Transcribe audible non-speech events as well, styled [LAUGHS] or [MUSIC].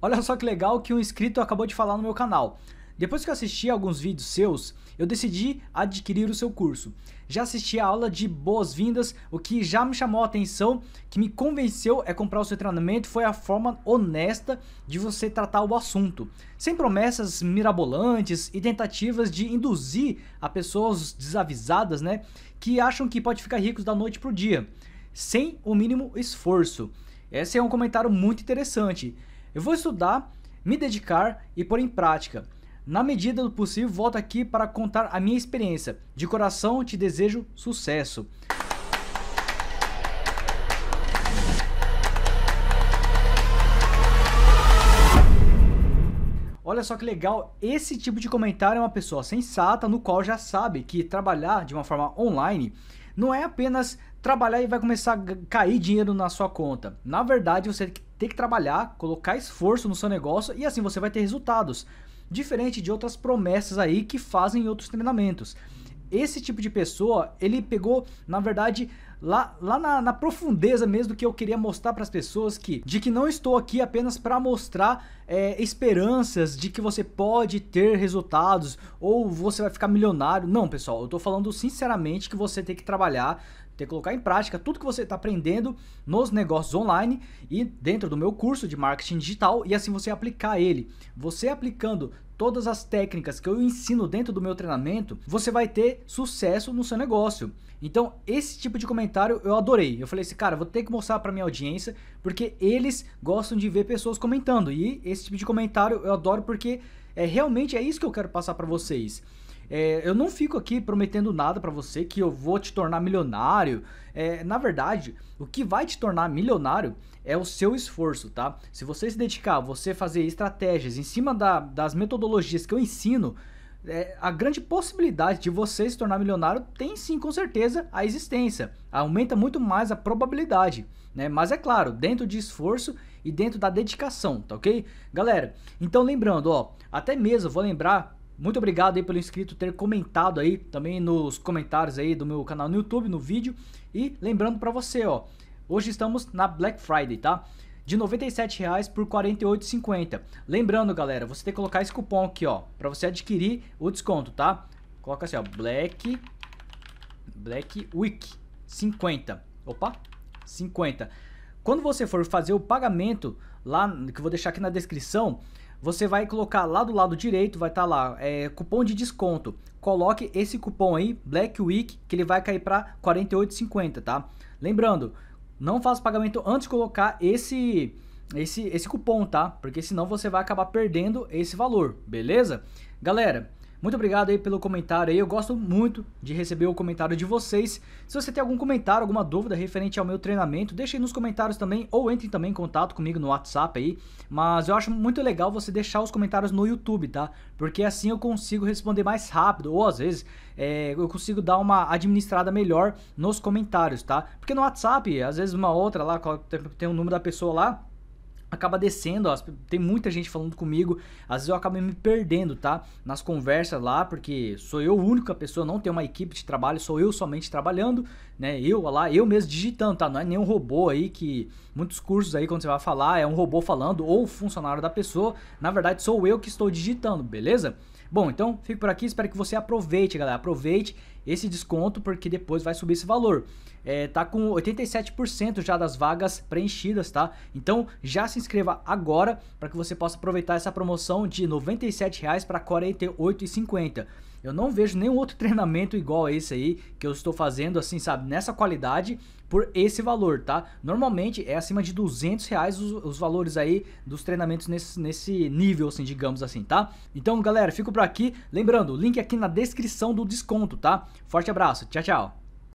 Olha só que legal que um inscrito acabou de falar no meu canal. Depois que eu assisti alguns vídeos seus, eu decidi adquirir o seu curso. Já assisti a aula de boas-vindas, o que já me chamou a atenção, que me convenceu é comprar o seu treinamento foi a forma honesta de você tratar o assunto, sem promessas mirabolantes e tentativas de induzir a pessoas desavisadas, né, que acham que pode ficar ricos da noite pro dia, sem o mínimo esforço. Esse é um comentário muito interessante. Eu vou estudar, me dedicar e pôr em prática. Na medida do possível, volto aqui para contar a minha experiência. De coração, te desejo sucesso. Olha só que legal, esse tipo de comentário é uma pessoa sensata no qual já sabe que trabalhar de uma forma online não é apenas trabalhar e vai começar a cair dinheiro na sua conta. Na verdade, você ter que trabalhar, colocar esforço no seu negócio e assim você vai ter resultados. Diferente de outras promessas aí que fazem outros treinamentos. Esse tipo de pessoa, ele pegou, na verdade, lá, lá na, na profundeza mesmo que eu queria mostrar para as pessoas que de que não estou aqui apenas para mostrar é, esperanças de que você pode ter resultados ou você vai ficar milionário. Não, pessoal, eu estou falando sinceramente que você tem que trabalhar ter que colocar em prática tudo que você está aprendendo nos negócios online e dentro do meu curso de marketing digital e assim você aplicar ele. Você aplicando todas as técnicas que eu ensino dentro do meu treinamento, você vai ter sucesso no seu negócio. Então, esse tipo de comentário comentário, eu adorei. Eu falei assim, cara, vou ter que mostrar pra minha audiência, porque eles gostam de ver pessoas comentando. E esse tipo de comentário eu adoro porque é, realmente é isso que eu quero passar para vocês. É, eu não fico aqui prometendo nada para você que eu vou te tornar milionário. É, na verdade, o que vai te tornar milionário é o seu esforço, tá? Se você se dedicar, você fazer estratégias em cima da, das metodologias que eu ensino, é, a grande possibilidade de você se tornar milionário tem sim, com certeza, a existência. Aumenta muito mais a probabilidade, né? Mas é claro, dentro de esforço e dentro da dedicação, tá ok? Galera, então lembrando, ó, até mesmo vou lembrar muito obrigado aí pelo inscrito ter comentado aí também nos comentários aí do meu canal no YouTube, no vídeo. E lembrando para você, ó, hoje estamos na Black Friday, tá? de R$ 97,00 por R$ 48,50. Lembrando, galera, você tem que colocar esse cupom aqui, ó, para você adquirir o desconto, tá? Coloca assim, ó, Black Black Week 50. Opa, 50. Quando você for fazer o pagamento lá, que eu vou deixar aqui na descrição, você vai colocar lá do lado direito, vai estar tá lá, é, cupom de desconto. Coloque esse cupom aí, Black Week, que ele vai cair para 48,50, tá? Lembrando, não faça pagamento antes de colocar esse esse esse cupom, tá? Porque senão você vai acabar perdendo esse valor, beleza? Galera, muito obrigado aí pelo comentário Eu gosto muito de receber o comentário de vocês. Se você tem algum comentário, alguma dúvida referente ao meu treinamento, deixe aí nos comentários também ou entre também em contato comigo no WhatsApp aí. Mas eu acho muito legal você deixar os comentários no YouTube, tá? Porque assim eu consigo responder mais rápido ou às vezes é, eu consigo dar uma administrada melhor nos comentários, tá? Porque no WhatsApp, às vezes uma outra lá, tem o um número da pessoa lá, acaba descendo, ó, tem muita gente falando comigo, às vezes eu acabo me perdendo, tá? Nas conversas lá, porque sou eu a única pessoa, não tem uma equipe de trabalho, sou eu somente trabalhando, né? Eu lá, eu mesmo digitando, tá? Não é nenhum robô aí que muitos cursos aí quando você vai falar é um robô falando ou funcionário da pessoa, na verdade sou eu que estou digitando, beleza? Bom, então fico por aqui, espero que você aproveite, galera. Aproveite esse desconto porque depois vai subir esse valor. É, tá com 87% já das vagas preenchidas, tá? Então já se inscreva agora para que você possa aproveitar essa promoção de R$ 97,00 para R$ 48,50. Eu não vejo nenhum outro [LAUGHS] treinamento igual a esse aí que eu estou fazendo, assim, sabe, nessa qualidade por esse valor, tá? Normalmente é acima de 200 reais os, os valores aí dos treinamentos nesse, nesse nível, assim, digamos assim, tá? Então, galera, fico por aqui. Lembrando, o link é aqui na descrição do desconto, tá? Forte abraço, tchau, tchau.